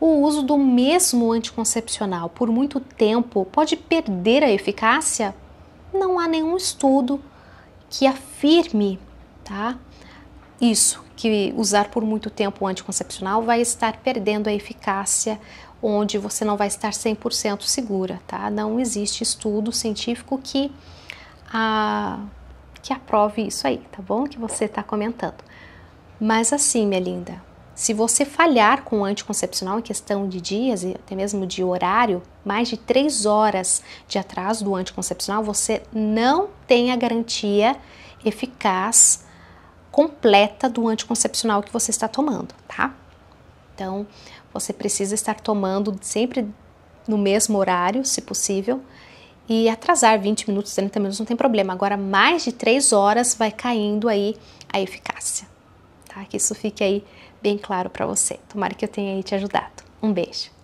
o uso do mesmo anticoncepcional por muito tempo pode perder a eficácia? Não há nenhum estudo que afirme tá, isso, que usar por muito tempo o anticoncepcional vai estar perdendo a eficácia onde você não vai estar 100% segura, tá? Não existe estudo científico que, a, ah, que aprove isso aí, tá bom? Que você está comentando. Mas assim, minha linda, se você falhar com o anticoncepcional em questão de dias e até mesmo de horário, mais de três horas de atraso do anticoncepcional, você não tem a garantia eficaz completa do anticoncepcional que você está tomando, tá? Então, você precisa estar tomando sempre no mesmo horário, se possível, e atrasar 20 minutos, 30 minutos não tem problema. Agora, mais de três horas vai caindo aí a eficácia tá? Que isso fique aí bem claro para você. Tomara que eu tenha te ajudado. Um beijo.